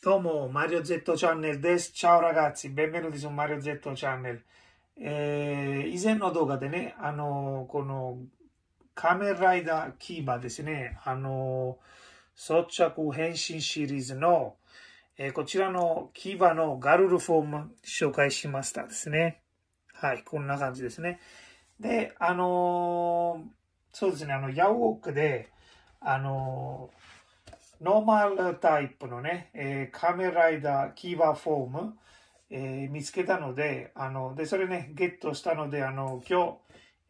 Tomo, Mario Zetto Channel です。Ciao ragazzi, benvenuti su Mario Zetto Channel。え以前の動画でね、あの、このカメライダーキーバですね、あの、装着変身シリーズの、えー、こちらのキーバのガルルフォーム紹介しましたですね。はい、こんな感じですね。で、あのそうですね、あの、ヤオークで、あのノーマルタイプのね、えー、カメライダーキーワーフォーム、えー、見つけたので、あの、で、それね、ゲットしたので、あの、今日、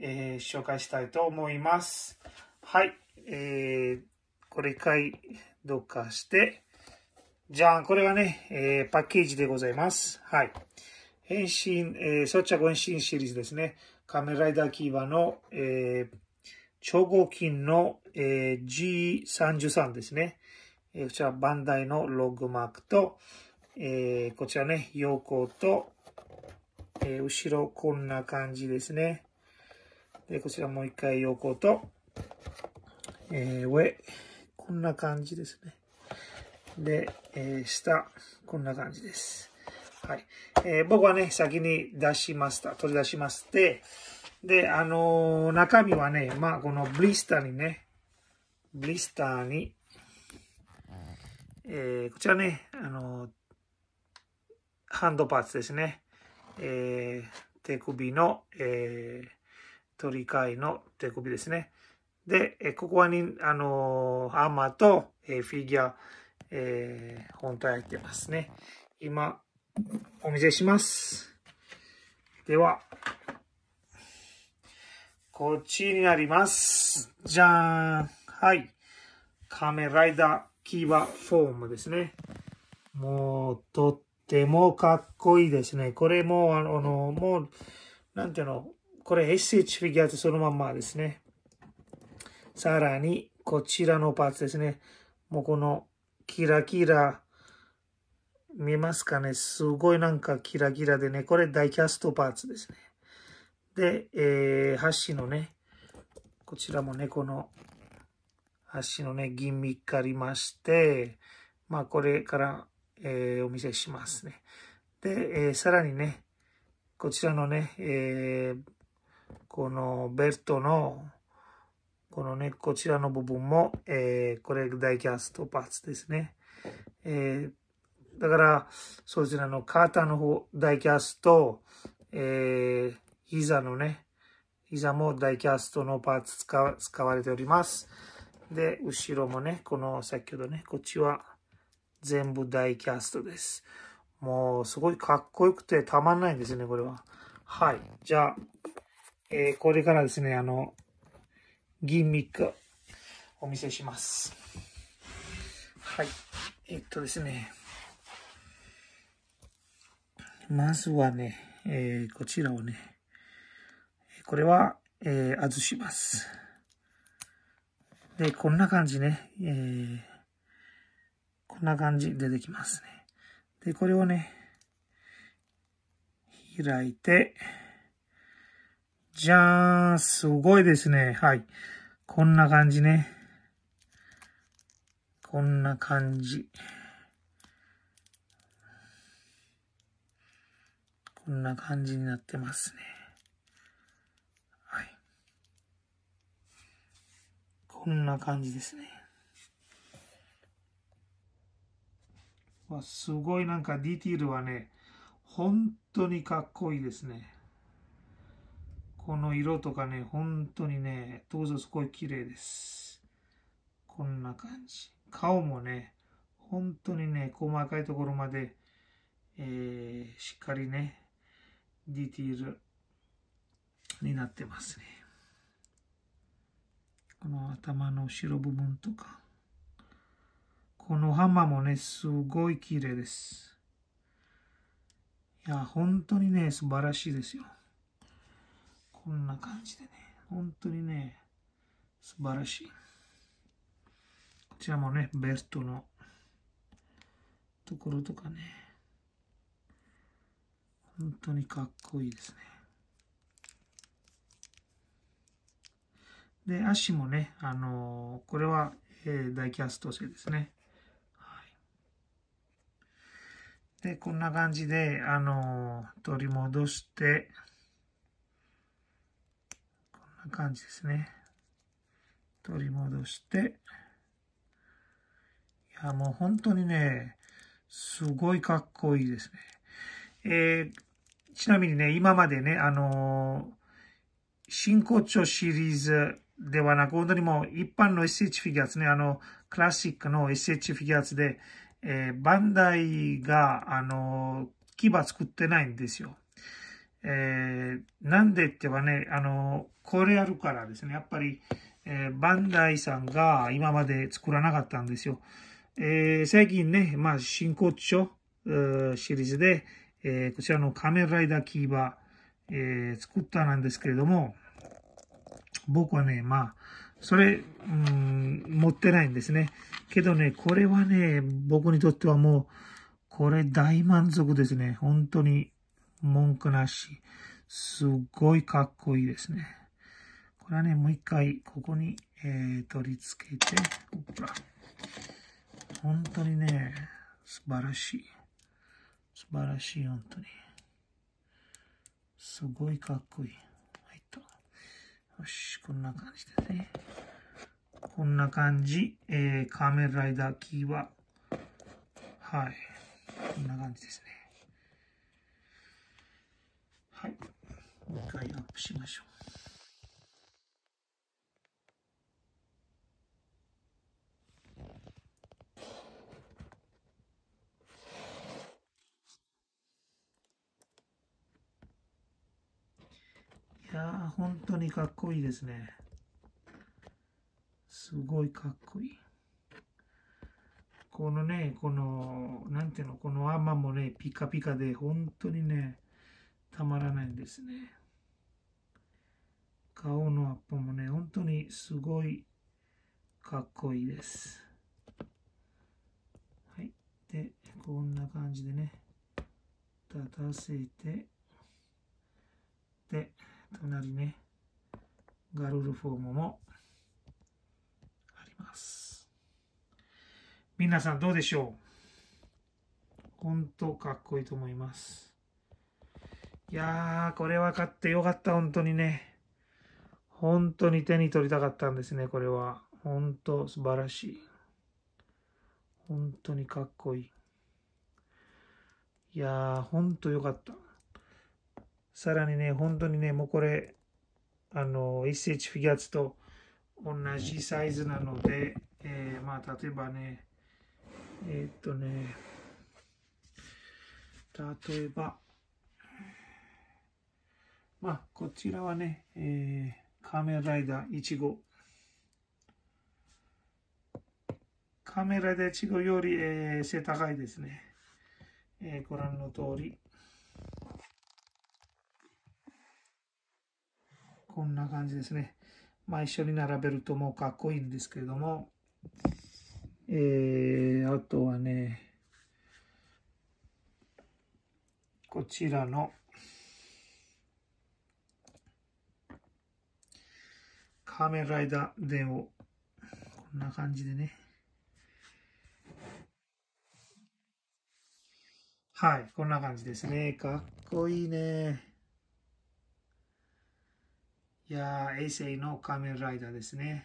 えー、紹介したいと思います。はい。えー、これ一回、どっかして。じゃあ、これはね、えー、パッケージでございます。はい。変身、えー、装着変身シリーズですね。カメライダーキーワーの、えー、超合金の、えー、G33 ですね。えこちらバンダイのログマークと、えー、こちらね、陽光と、えー、後ろこんな感じですね。で、こちらもう一回陽光と、えー、上、こんな感じですね。で、え下、こんな感じです。はい。え僕はね、先に出しました。取り出しまして、で、あの中身はね、まあ、このブリスターにね、ブリスターに、えー、こちらね、あの、ハンドパーツですね。えー、手首の、えー、取り替えの手首ですね。で、えここはに、あのアーマーと、えフィギュア、え本体入ってますね。今、お見せします。では、こっちになります。じゃーん。はい。メラライダー。きフォームですね。もう、とってもかっこいいですね。これも、あの、もう、なんていうの、これ SH フィギュアってそのまんまですね。さらに、こちらのパーツですね。もうこの、キラキラ、見えますかねすごいなんかキラキラでね、これダイキャストパーツですね。で、えー、箸のね、こちらもね、この足のね、ミッがありまして、まあ、これから、えー、お見せしますね。で、えー、さらにね、こちらのね、えー、このベルトの、このね、こちらの部分も、えー、これダイキャストパーツですね。えー、だから、そちらの肩の方、ダイキャスト、えー、膝のね、膝もダイキャストのパーツ使われております。で、後ろもね、この先ほどね、こっちは全部ダイキャストです。もうすごいかっこよくてたまんないんですね、これは。はい。じゃあ、えー、これからですね、あの、ギミックお見せします。はい。えっとですね。まずはね、えー、こちらをね、これは、えー、外します。で、こんな感じね、えー、こんな感じ出てきますね。で、これをね、開いて、じゃーん、すごいですね。はい。こんな感じね。こんな感じ。こんな感じになってますね。こんな感じですね。すごいなんかディティールはね、本当にかっこいいですね。この色とかね、本当にね、当然すごい綺麗です。こんな感じ。顔もね、本当にね、細かいところまで、えー、しっかりね、ディティールになってますね。この頭の後ろ部分とか。この浜もね、すごい綺麗です。いや、本当にね、素晴らしいですよ。こんな感じでね、本当にね、素晴らしい。こちらもね、ベストのところとかね、本当にかっこいいですね。で、足もね、あのー、これは、えー、大キャスト製ですね。はい、で、こんな感じで、あのー、取り戻して、こんな感じですね。取り戻して、いや、もう本当にね、すごいかっこいいですね。えー、ちなみにね、今までね、あのー、真骨頂シリーズではなく、本当にもう一般の SH フィギュアですね、あの、クラシックの SH フィギュアで、えー、バンダイが、あの、牙作ってないんですよ。えー、なんでってはね、あの、これあるからですね、やっぱり、えー、バンダイさんが今まで作らなかったんですよ。えー、最近ね、まあ、真骨頂シリーズで、えー、こちらの仮面ライダーキーバー、えー、作ったなんですけれども、僕はね、まあ、それ、うん、持ってないんですね。けどね、これはね、僕にとってはもう、これ大満足ですね。本当に文句なし。すっごいかっこいいですね。これはね、もう一回、ここに、えー、取り付けて、ほら。本当にね、素晴らしい。素晴らしい、本当に。すごいかっこいい。よし、こんな感じですね。こんな感じ。えー、カーメルライダーキーは、はい。こんな感じですね。はい。もう一回アップしましょう。や本当にかっこいいですね。すごいかっこいい。このね、この、なんていうの、このアマもね、ピカピカで、本当にね、たまらないんですね。顔のアップもね、本当にすごいかっこいいです。はい。で、こんな感じでね、立たせて、で、隣ね、ガルルフォームもあります。皆さんどうでしょう本当かっこいいと思います。いやー、これは買ってよかった、本当にね。本当に手に取りたかったんですね、これは。本当素晴らしい。本当にかっこいい。いやー、ほんとよかった。さらにね、本当にね、もうこれ、あの、1セチフィギュアツと同じサイズなので、えー、まあ、例えばね、えー、っとね、例えば、まあ、こちらはね、えー、カメラライダー1号。カメラライダー1号より、えー、背高いですね。えー、ご覧の通り。こんな感じですね。まあ、一緒に並べるともうかっこいいんですけれども、えー、あとはね、こちらの、仮面ライダー電話。こんな感じでね。はい、こんな感じですね。かっこいいね。や衛星の仮面ライダーですね。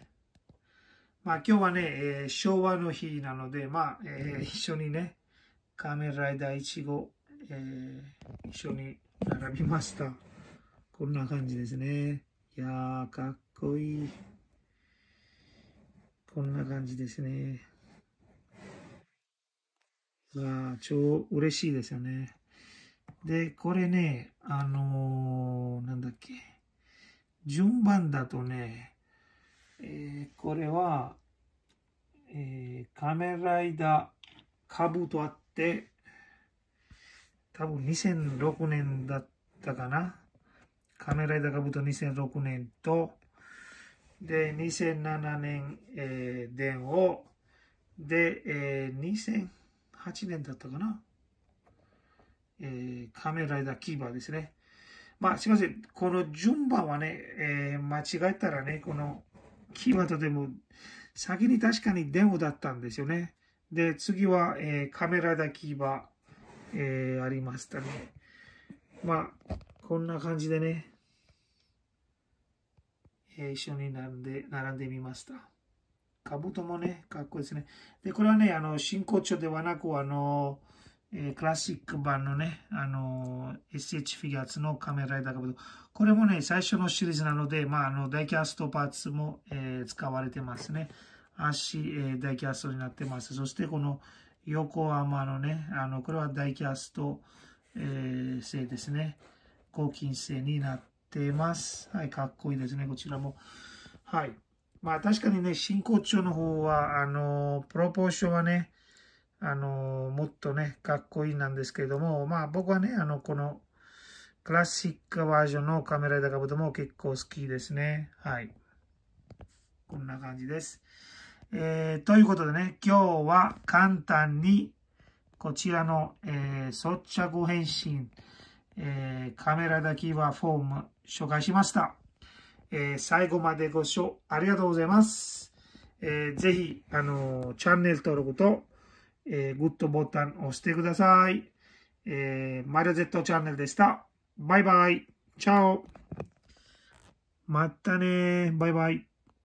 まあ今日はね、えー、昭和の日なので、まあ、えー、一緒にね、仮面ライダー1号、えー、一緒に並びました。こんな感じですね。いやー、かっこいい。こんな感じですね。わ超嬉しいですよね。で、これね、あのー、なんだっけ。順番だとね、えー、これは、えー、仮面ライダー株とあって、多分2006年だったかな。カメライダー株と2006年と、で、2007年、えー、電を、で、えー、2008年だったかな。えー、メラライダーキーバーですね。まあ、すいません。この順番はね、えー、間違えたらね、このキーワードでも、先に確かに電話だったんですよね。で、次は、えー、カメラだけーえー、ありましたね。まあ、こんな感じでね、えー、一緒に並んで、並んでみました。カブトもね、かっこいいですね。で、これはね、あの、真骨頂ではなく、あのえー、クラシック版のね、あのー、SH フィギュアツの仮面ライダーガブこれもね、最初のシリーズなので、まあ、あの、ダイキャストパーツも、えー、使われてますね。足、えー、ダイキャストになってます。そして、この横浜のね、あの、これはダイキャスト、えー、製ですね。抗菌製になってます。はい、かっこいいですね、こちらも。はい。まあ、確かにね、進行頂の方は、あの、プロポーションはね、あの、もっとね、かっこいいなんですけれども、まあ僕はね、あの、このクラシックバージョンのカメラだかぶとも結構好きですね。はい。こんな感じです。えー、ということでね、今日は簡単にこちらの、えー、装着変身、えー、カメラだけはフォーム紹介しました。えー、最後までご視聴ありがとうございます。えー、ぜひ、あのチャンネル登録とえー、グッドボタン押してください。えー、マイッ Z チャンネルでした。バイバイ。チャオ。またねバイバイ。